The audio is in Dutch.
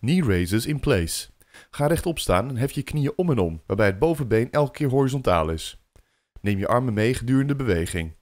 Knee raises in place. Ga rechtop staan en hef je knieën om en om, waarbij het bovenbeen elke keer horizontaal is. Neem je armen mee gedurende beweging.